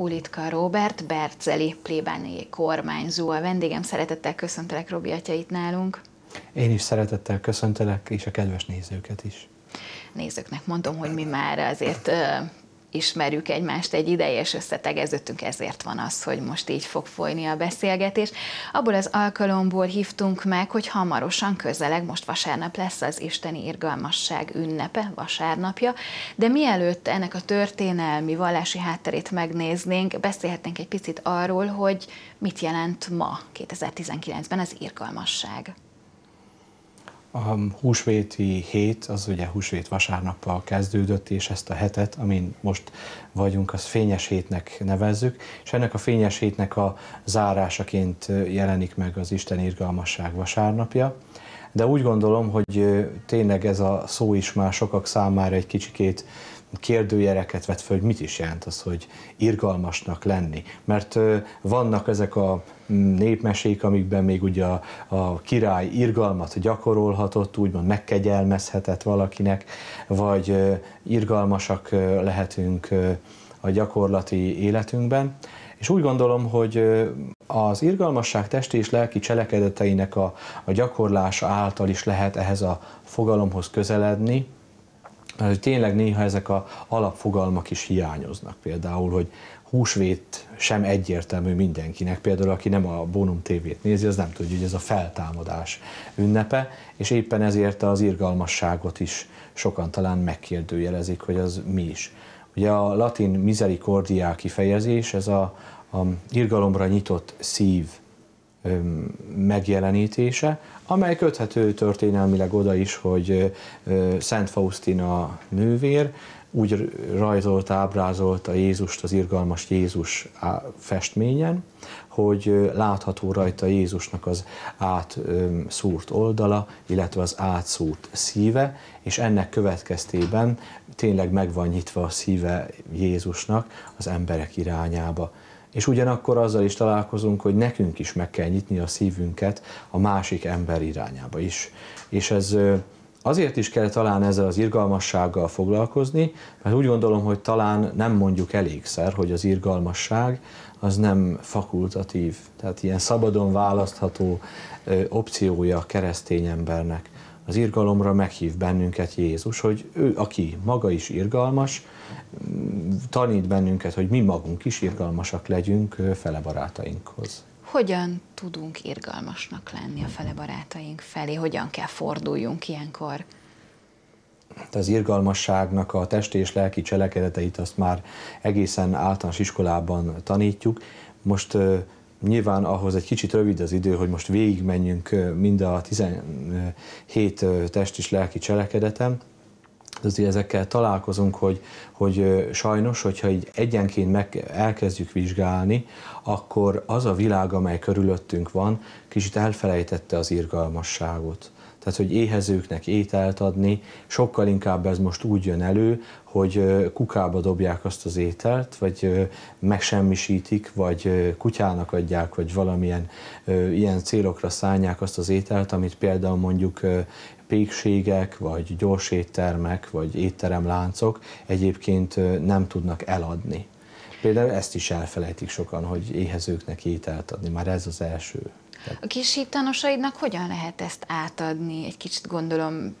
Hulitka Robert, Berceli plébániai kormányzó. A vendégem szeretettel köszöntelek Robi atya itt nálunk. Én is szeretettel köszöntelek, és a kedves nézőket is nézőknek mondom, hogy mi már azért ismerjük egymást egy ideje, és összetegeződtünk, ezért van az, hogy most így fog folyni a beszélgetés. Abból az alkalomból hívtunk meg, hogy hamarosan, közeleg, most vasárnap lesz az Isteni Irgalmasság ünnepe, vasárnapja, de mielőtt ennek a történelmi, vallási hátterét megnéznénk, beszélhetnénk egy picit arról, hogy mit jelent ma, 2019-ben az irgalmasság. A húsvéti hét, az ugye húsvét vasárnappal kezdődött, és ezt a hetet, amin most vagyunk, az fényes hétnek nevezzük, és ennek a fényes hétnek a zárásaként jelenik meg az Isten irgalmasság vasárnapja. De úgy gondolom, hogy tényleg ez a szó is már sokak számára egy kicsikét kérdőjereket vet fel, hogy mit is jelent az, hogy irgalmasnak lenni. Mert vannak ezek a népmesék, amikben még ugye a, a király irgalmat gyakorolhatott, úgymond megkegyelmezhetett valakinek, vagy irgalmasak lehetünk a gyakorlati életünkben. És úgy gondolom, hogy az irgalmasság testi és lelki cselekedeteinek a, a gyakorlása által is lehet ehhez a fogalomhoz közeledni, mert hogy tényleg néha ezek a alapfogalmak is hiányoznak. Például, hogy, húsvét sem egyértelmű mindenkinek. Például aki nem a Bonum TV-t nézi, az nem tudja, hogy ez a feltámadás ünnepe, és éppen ezért az irgalmasságot is sokan talán megkérdőjelezik, hogy az mi is. Ugye a latin misericordia kifejezés, ez a, a irgalomra nyitott szív megjelenítése, amely köthető történelmileg oda is, hogy Szent Faustina nővér úgy rajzolta, ábrázolta Jézust az irgalmas Jézus festményen, hogy látható rajta Jézusnak az átszúrt oldala, illetve az átszúrt szíve, és ennek következtében tényleg meg van nyitva a szíve Jézusnak az emberek irányába. És ugyanakkor azzal is találkozunk, hogy nekünk is meg kell nyitni a szívünket a másik ember irányába is. És ez azért is kell talán ezzel az irgalmassággal foglalkozni, mert úgy gondolom, hogy talán nem mondjuk elégszer, hogy az irgalmasság az nem fakultatív, tehát ilyen szabadon választható ö, opciója a keresztény embernek. Az irgalomra meghív bennünket Jézus, hogy ő, aki maga is irgalmas, tanít bennünket, hogy mi magunk is irgalmasak legyünk fele barátainkhoz hogyan tudunk irgalmasnak lenni a fele barátaink felé, hogyan kell forduljunk ilyenkor? Hát az irgalmasságnak a testi és lelki cselekedeteit azt már egészen általános iskolában tanítjuk. Most nyilván ahhoz egy kicsit rövid az idő, hogy most végigmenjünk mind a 17 test és lelki cselekedetem, azért ezekkel találkozunk, hogy, hogy sajnos, hogyha így egyenként meg elkezdjük vizsgálni, akkor az a világ, amely körülöttünk van, kicsit elfelejtette az irgalmasságot tehát hogy éhezőknek ételt adni, sokkal inkább ez most úgy jön elő, hogy kukába dobják azt az ételt, vagy megsemmisítik, vagy kutyának adják, vagy valamilyen ilyen célokra szállják azt az ételt, amit például mondjuk pékségek, vagy gyors éttermek, vagy étteremláncok egyébként nem tudnak eladni. Például ezt is elfelejtik sokan, hogy éhezőknek ételt adni, már ez az első. A kis hittanosaidnak hogyan lehet ezt átadni? Egy kicsit gondolom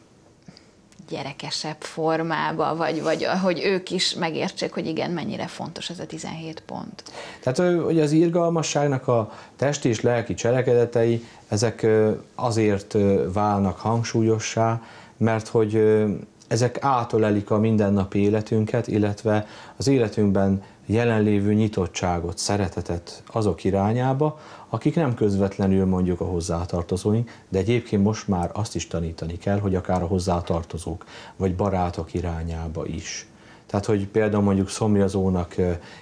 gyerekesebb formába, vagy, vagy hogy ők is megértsék, hogy igen, mennyire fontos ez a 17 pont. Tehát, hogy az irgalmasságnak a testi és lelki cselekedetei, ezek azért válnak hangsúlyossá, mert hogy ezek átölelik a mindennapi életünket, illetve az életünkben jelenlévő nyitottságot, szeretetet azok irányába, akik nem közvetlenül mondjuk a hozzátartozóink, de egyébként most már azt is tanítani kell, hogy akár a hozzátartozók, vagy barátok irányába is. Tehát, hogy például mondjuk szomjazónak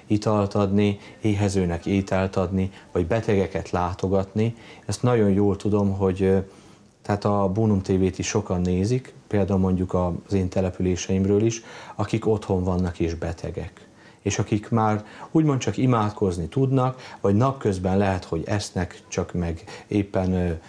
italt adni, éhezőnek ételt adni, vagy betegeket látogatni, ezt nagyon jól tudom, hogy tehát a Bunum TV-t is sokan nézik, például mondjuk az én településeimről is, akik otthon vannak és betegek és akik már úgymond csak imádkozni tudnak, vagy napközben lehet, hogy esznek, csak meg éppen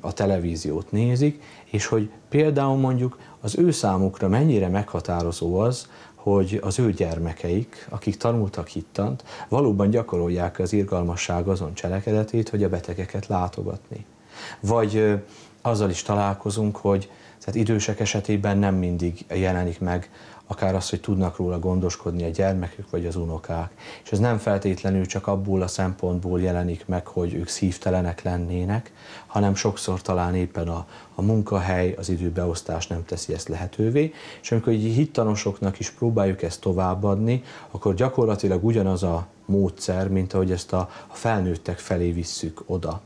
a televíziót nézik, és hogy például mondjuk az ő számukra mennyire meghatározó az, hogy az ő gyermekeik, akik tanultak hittant, valóban gyakorolják az irgalmasság azon cselekedetét, hogy a betegeket látogatni. Vagy azzal is találkozunk, hogy tehát idősek esetében nem mindig jelenik meg akár az, hogy tudnak róla gondoskodni a gyermekük vagy az unokák. És ez nem feltétlenül csak abból a szempontból jelenik meg, hogy ők szívtelenek lennének, hanem sokszor talán éppen a, a munkahely, az időbeosztás nem teszi ezt lehetővé, és amikor így hittanosoknak is próbáljuk ezt továbbadni, akkor gyakorlatilag ugyanaz a módszer, mint ahogy ezt a, a felnőttek felé visszük oda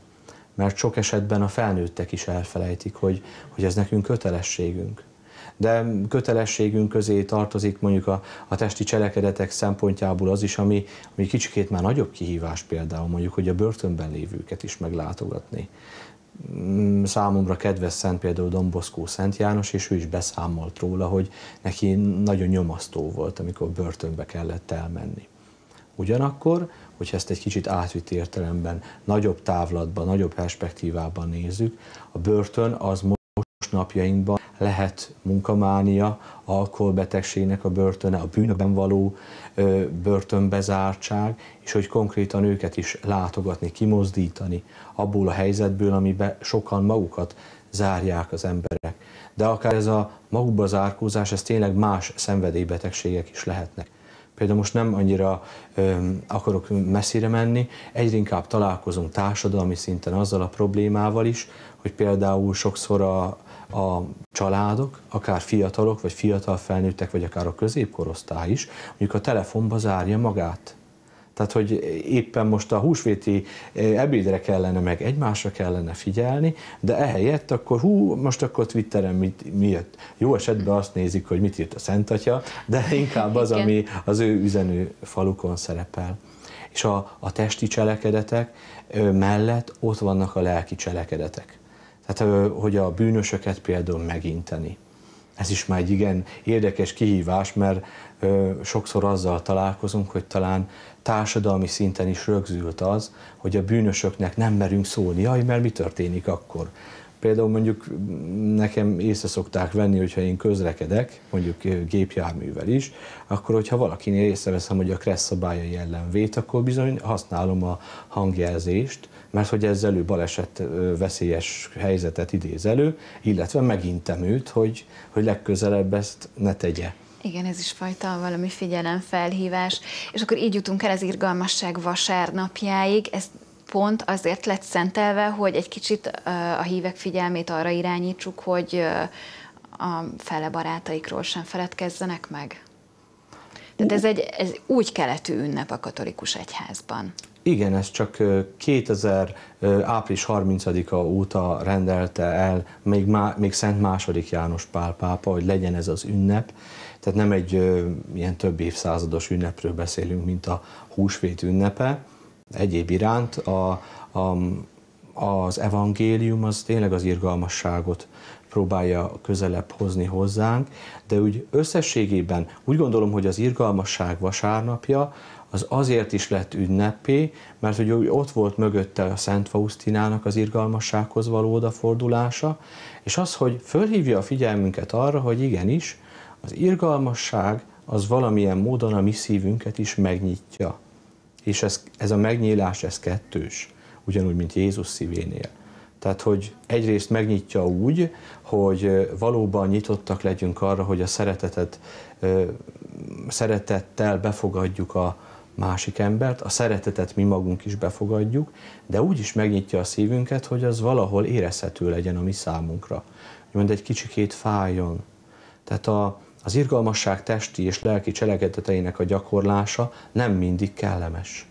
mert sok esetben a felnőttek is elfelejtik, hogy, hogy ez nekünk kötelességünk. De kötelességünk közé tartozik mondjuk a, a testi cselekedetek szempontjából az is, ami, ami kicsikét már nagyobb kihívás például, mondjuk, hogy a börtönben lévőket is meglátogatni mm, számomra kedves szent például Domboszkó Szent János, és ő is beszámolt róla, hogy neki nagyon nyomasztó volt, amikor börtönbe kellett elmenni. Ugyanakkor, hogyha ezt egy kicsit átvitt értelemben, nagyobb távlatban, nagyobb perspektívában nézzük, a börtön az most napjainkban lehet munkamánia, alkoholbetegségnek a börtöne, a bűnökben való ö, börtönbezártság, és hogy konkrétan őket is látogatni, kimozdítani abból a helyzetből, amiben sokan magukat zárják az emberek. De akár ez a magukba zárkózás, ez tényleg más szenvedélybetegségek is lehetnek. Például most nem annyira öm, akarok messzire menni, egyre inkább találkozunk társadalmi szinten azzal a problémával is, hogy például sokszor a, a családok, akár fiatalok, vagy fiatal felnőttek, vagy akár a középkorosztály is, mondjuk a telefonba zárja magát tehát, hogy éppen most a húsvéti eh, ebédre kellene, meg egymásra kellene figyelni, de ehelyett akkor hú, most akkor Twitteren mit, mi jött. Jó esetben azt nézik, hogy mit írt a Szent Atya, de inkább az, ami az ő üzenő falukon szerepel. És a, a testi cselekedetek mellett ott vannak a lelki cselekedetek. Tehát, hogy a bűnösöket például meginteni ez is már egy igen érdekes kihívás, mert ö, sokszor azzal találkozunk, hogy talán társadalmi szinten is rögzült az, hogy a bűnösöknek nem merünk szólni, jaj, mert mi történik akkor. Például mondjuk mm, nekem észre szokták venni, hogyha én közlekedek, mondjuk eh, gépjárművel is, akkor hogyha valakinél észreveszem, hogy a kressz szabályai ellen vét, akkor bizony használom a hangjelzést, mert hogy ezzel ő baleset eh, veszélyes helyzetet idéz elő, illetve megintem őt, hogy, hogy legközelebb ezt ne tegye. Igen, ez is fajta valami figyelemfelhívás. És akkor így jutunk el az irgalmasság vasárnapjáig. Ez pont azért lett szentelve, hogy egy kicsit a hívek figyelmét arra irányítsuk, hogy a fele barátaikról sem feledkezzenek meg. Tehát ez egy ez úgy keletű ünnep a katolikus egyházban. Igen, ez csak 2000 április 30-a óta rendelte el még, má, még Szent második János Pál pápa, hogy legyen ez az ünnep. Tehát nem egy ö, ilyen több évszázados ünnepről beszélünk, mint a húsvét ünnepe. Egyéb iránt a, a, az evangélium az tényleg az irgalmasságot próbálja közelebb hozni hozzánk, de úgy összességében úgy gondolom, hogy az irgalmasság vasárnapja az azért is lett ünnepé, mert hogy ott volt mögötte a Szent Faustinának az irgalmassághoz való odafordulása, és az, hogy fölhívja a figyelmünket arra, hogy igenis, az irgalmasság az valamilyen módon a mi szívünket is megnyitja. És ez, ez a megnyílás, ez kettős, ugyanúgy, mint Jézus szívénél. Tehát, hogy egyrészt megnyitja úgy, hogy valóban nyitottak legyünk arra, hogy a szeretetet, szeretettel befogadjuk a másik embert, a szeretetet mi magunk is befogadjuk, de úgy is megnyitja a szívünket, hogy az valahol érezhető legyen a mi számunkra. Mond egy kicsikét fájjon. Tehát a, az irgalmasság testi és lelki cselekedeteinek a gyakorlása nem mindig kellemes.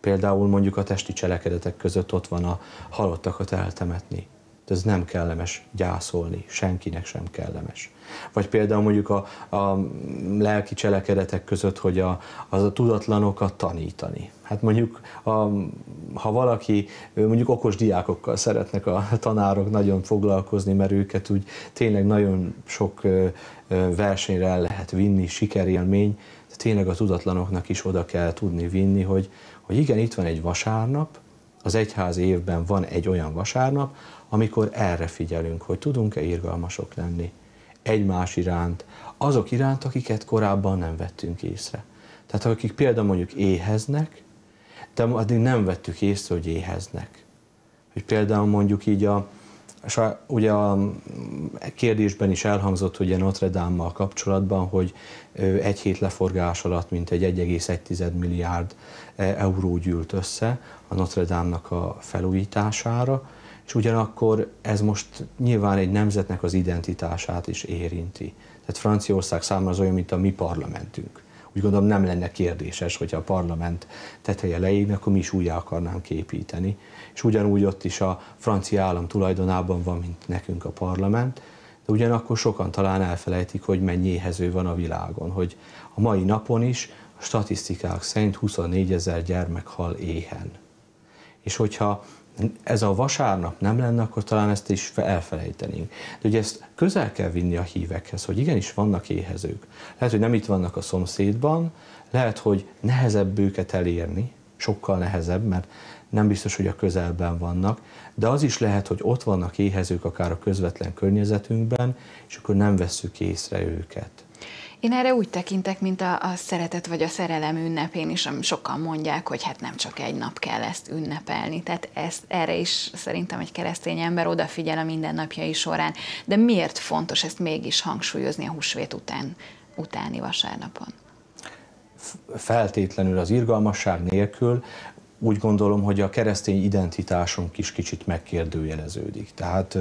Például mondjuk a testi cselekedetek között ott van a halottakat eltemetni de ez nem kellemes gyászolni, senkinek sem kellemes. Vagy például mondjuk a, a lelki cselekedetek között, hogy a, az a tudatlanokat tanítani. Hát mondjuk, a, ha valaki, mondjuk okos diákokkal szeretnek a tanárok nagyon foglalkozni, mert őket úgy tényleg nagyon sok versenyre el lehet vinni, sikerélmény, de tényleg a tudatlanoknak is oda kell tudni vinni, hogy, hogy igen, itt van egy vasárnap, az egyházi évben van egy olyan vasárnap, amikor erre figyelünk, hogy tudunk-e irgalmasok lenni egymás iránt, azok iránt, akiket korábban nem vettünk észre. Tehát akik például mondjuk éheznek, de addig nem vettük észre, hogy éheznek. Hogy például mondjuk így a, ugye a kérdésben is elhangzott ugye Notre Dame-mal kapcsolatban, hogy egy hét leforgás alatt mintegy 1,1 milliárd euró gyűlt össze, a Notre Dame-nak a felújítására, és ugyanakkor ez most nyilván egy nemzetnek az identitását is érinti. Tehát Franciaország számára az olyan, mint a mi parlamentünk. Úgy gondolom nem lenne kérdéses, hogyha a parlament teteje leégne, akkor mi is újjá akarnánk építeni. És ugyanúgy ott is a francia állam tulajdonában van, mint nekünk a parlament, de ugyanakkor sokan talán elfelejtik, hogy mennyi éhező van a világon, hogy a mai napon is a statisztikák szerint 24 ezer gyermek hal éhen. És hogyha ez a vasárnap nem lenne, akkor talán ezt is elfelejtenénk. De ugye ezt közel kell vinni a hívekhez, hogy igenis vannak éhezők. Lehet, hogy nem itt vannak a szomszédban, lehet, hogy nehezebb őket elérni, sokkal nehezebb, mert nem biztos, hogy a közelben vannak, de az is lehet, hogy ott vannak éhezők akár a közvetlen környezetünkben, és akkor nem vesszük észre őket. Én erre úgy tekintek, mint a, a szeretet vagy a szerelem ünnepén is, ami sokan mondják, hogy hát nem csak egy nap kell ezt ünnepelni. Tehát ezt, erre is szerintem egy keresztény ember odafigyel a mindennapjai során. De miért fontos ezt mégis hangsúlyozni a húsvét után, utáni vasárnapon? Feltétlenül az irgalmasság nélkül úgy gondolom, hogy a keresztény identitásunk is kicsit megkérdőjeleződik. Tehát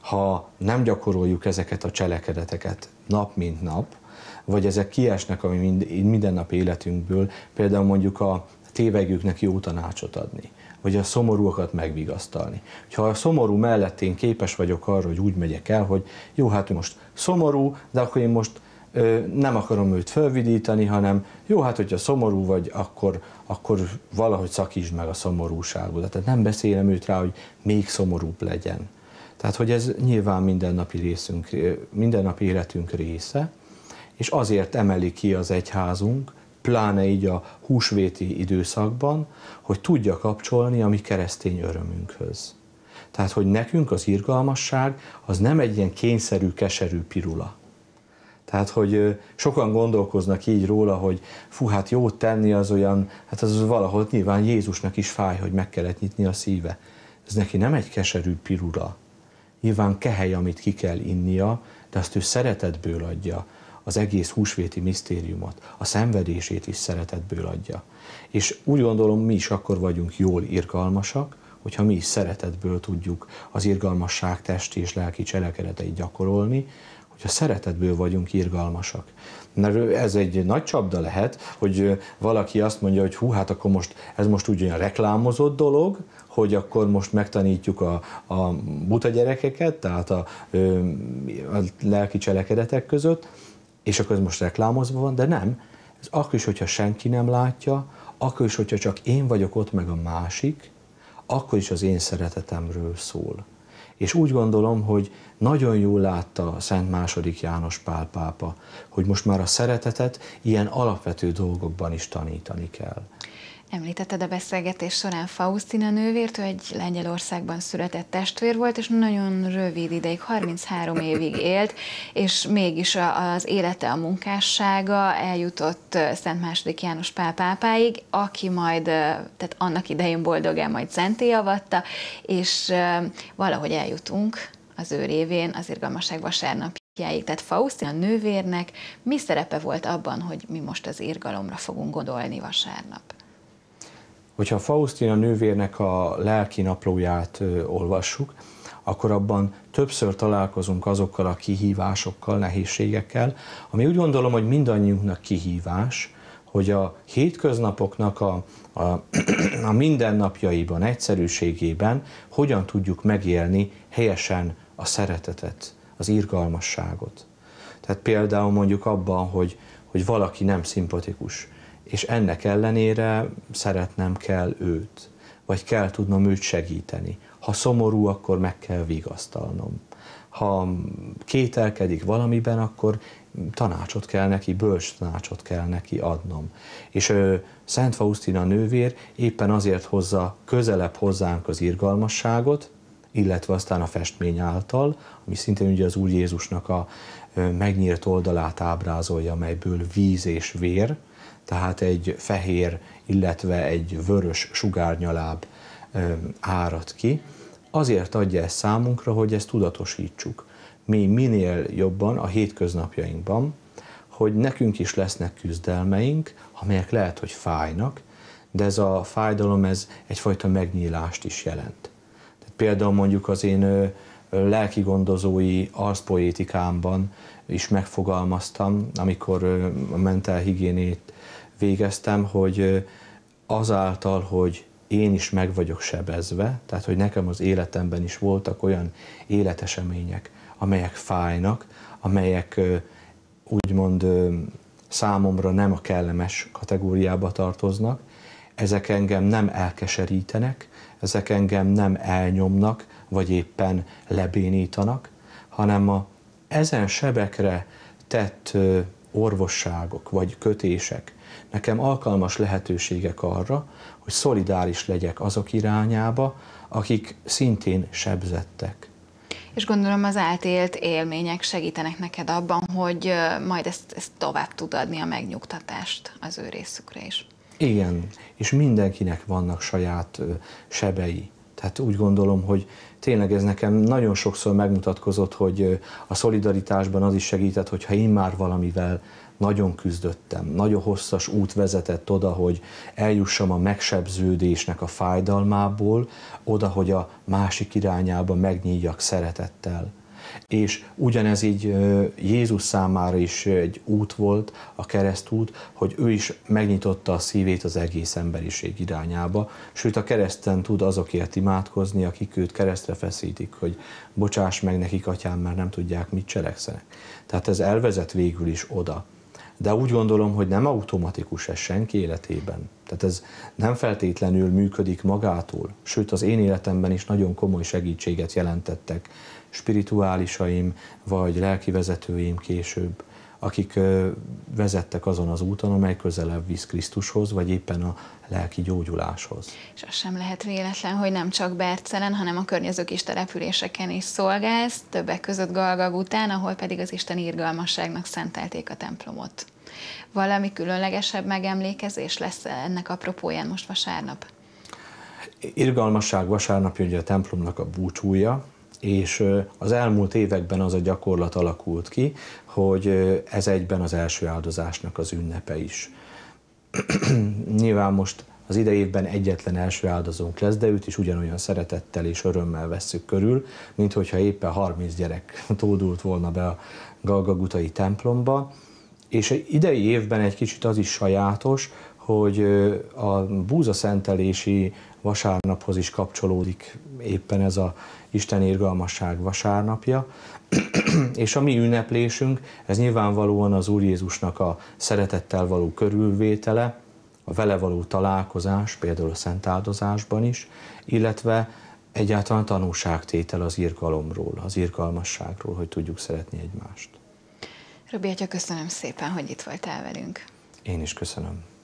ha nem gyakoroljuk ezeket a cselekedeteket nap mint nap, vagy ezek kiesnek a mi mindennapi életünkből, például mondjuk a tévegőknek jó tanácsot adni, vagy a szomorúakat megvigasztalni. Ha a szomorú mellett én képes vagyok arra, hogy úgy megyek el, hogy jó, hát most szomorú, de akkor én most ö, nem akarom őt fölvidítani, hanem jó, hát hogyha szomorú vagy, akkor, akkor valahogy szakítsd meg a szomorúságodat. Tehát nem beszélem őt rá, hogy még szomorúbb legyen. Tehát, hogy ez nyilván mindennapi részünk, mindennapi életünk része, és azért emeli ki az egyházunk, pláne így a húsvéti időszakban, hogy tudja kapcsolni a mi keresztény örömünkhöz. Tehát, hogy nekünk az irgalmasság az nem egy ilyen kényszerű, keserű pirula. Tehát, hogy sokan gondolkoznak így róla, hogy fú, hát jót tenni az olyan, hát az valahol nyilván Jézusnak is fáj, hogy meg kellett nyitni a szíve. Ez neki nem egy keserű pirula. Nyilván kehely, amit ki kell innia, de azt ő szeretetből adja az egész húsvéti misztériumot, a szenvedését is szeretetből adja. És úgy gondolom, mi is akkor vagyunk jól irgalmasak, hogyha mi is szeretetből tudjuk az irgalmasság testi és lelki cselekedeteit gyakorolni, hogyha szeretetből vagyunk irgalmasak. Mert ez egy nagy csapda lehet, hogy valaki azt mondja, hogy hú, hát akkor most ez most úgy olyan reklámozott dolog, hogy akkor most megtanítjuk a, a buta gyerekeket, tehát a, a lelki cselekedetek között, és akkor ez most reklámozva van, de nem. Ez akkor is, hogyha senki nem látja, akkor is, hogyha csak én vagyok ott, meg a másik, akkor is az én szeretetemről szól. És úgy gondolom, hogy nagyon jól látta a Szent második János Pál pápa, hogy most már a szeretetet ilyen alapvető dolgokban is tanítani kell. Említetted a beszélgetés során Faustina nővért, ő egy Lengyelországban született testvér volt, és nagyon rövid ideig, 33 évig élt, és mégis az élete, a munkássága eljutott Szent második János Pál pápáig, aki majd, tehát annak idején boldogán majd szenté avatta, és valahogy eljutunk az ő révén az irgalmaság vasárnap Jáig, tehát Faustina nővérnek mi szerepe volt abban, hogy mi most az irgalomra fogunk gondolni vasárnap? Hogyha Faustina nővérnek a lelki naplóját olvassuk, akkor abban többször találkozunk azokkal a kihívásokkal, nehézségekkel, ami úgy gondolom, hogy mindannyiunknak kihívás, hogy a hétköznapoknak a, a, a mindennapjaiban, egyszerűségében hogyan tudjuk megélni helyesen a szeretetet, az irgalmasságot. Tehát például mondjuk abban, hogy, hogy valaki nem szimpatikus, és ennek ellenére szeretnem kell őt, vagy kell tudnom őt segíteni. Ha szomorú, akkor meg kell vigasztalnom. Ha kételkedik valamiben, akkor tanácsot kell neki, bölcs tanácsot kell neki adnom. És ő, Szent Faustina nővér éppen azért hozza közelebb hozzánk az irgalmasságot, illetve aztán a festmény által, ami szintén ugye az Úr Jézusnak a megnyírt oldalát ábrázolja, melyből víz és vér, tehát egy fehér, illetve egy vörös sugárnyaláb árad ki. Azért adja ezt számunkra, hogy ezt tudatosítsuk. Mi minél jobban a hétköznapjainkban, hogy nekünk is lesznek küzdelmeink, amelyek lehet, hogy fájnak, de ez a fájdalom, ez egyfajta megnyílást is jelent. Tehát például mondjuk az én lelki gondozói arszpoétikámban is megfogalmaztam, amikor a mentálhigiénét végeztem, hogy azáltal, hogy én is meg vagyok sebezve, tehát hogy nekem az életemben is voltak olyan életesemények, amelyek fájnak, amelyek úgymond számomra nem a kellemes kategóriába tartoznak, ezek engem nem elkeserítenek, ezek engem nem elnyomnak, vagy éppen lebénítanak, hanem a ezen sebekre tett orvosságok vagy kötések, nekem alkalmas lehetőségek arra, hogy szolidáris legyek azok irányába, akik szintén sebzettek. És gondolom az átélt élmények segítenek neked abban, hogy majd ezt, ezt tovább tud adni a megnyugtatást az ő részükre is. Igen, és mindenkinek vannak saját sebei. Tehát úgy gondolom, hogy tényleg ez nekem nagyon sokszor megmutatkozott, hogy a szolidaritásban az is segített, hogyha én már valamivel nagyon küzdöttem, nagyon hosszas út vezetett oda, hogy eljussam a megsebződésnek a fájdalmából, oda, hogy a másik irányába megnyíljak szeretettel. És ugyanez így Jézus számára is egy út volt, a keresztút, hogy ő is megnyitotta a szívét az egész emberiség irányába, sőt a kereszten tud azokért imádkozni, akik őt keresztre feszítik, hogy bocsáss meg nekik, atyám, mert nem tudják, mit cselekszenek. Tehát ez elvezet végül is oda de úgy gondolom, hogy nem automatikus ez senki életében. Tehát ez nem feltétlenül működik magától, sőt az én életemben is nagyon komoly segítséget jelentettek spirituálisaim, vagy lelkivezetőim később akik vezettek azon az úton, amely közelebb visz Krisztushoz, vagy éppen a lelki gyógyuláshoz. És az sem lehet véletlen, hogy nem csak Bercelen, hanem a környező kis településeken is szolgálsz, többek között Galgag után, ahol pedig az Isten irgalmasságnak szentelték a templomot. Valami különlegesebb megemlékezés lesz ennek apropóján most vasárnap? Irgalmasság vasárnap ugye a templomnak a búcsúja, és az elmúlt években az a gyakorlat alakult ki, hogy ez egyben az első áldozásnak az ünnepe is. Nyilván most az idei évben egyetlen első áldozónk lesz, de őt is ugyanolyan szeretettel és örömmel vesszük körül, mint hogyha éppen 30 gyerek tódult volna be a Galgagutai templomba. És idei évben egy kicsit az is sajátos, hogy a búzaszentelési vasárnaphoz is kapcsolódik éppen ez a Isten irgalmasság vasárnapja, és a mi ünneplésünk, ez nyilvánvalóan az Úr Jézusnak a szeretettel való körülvétele, a vele való találkozás, például a szent áldozásban is, illetve egyáltalán tanúságtétel az irgalomról, az irgalmasságról, hogy tudjuk szeretni egymást. Robi atya, köszönöm szépen, hogy itt voltál velünk. Én is köszönöm.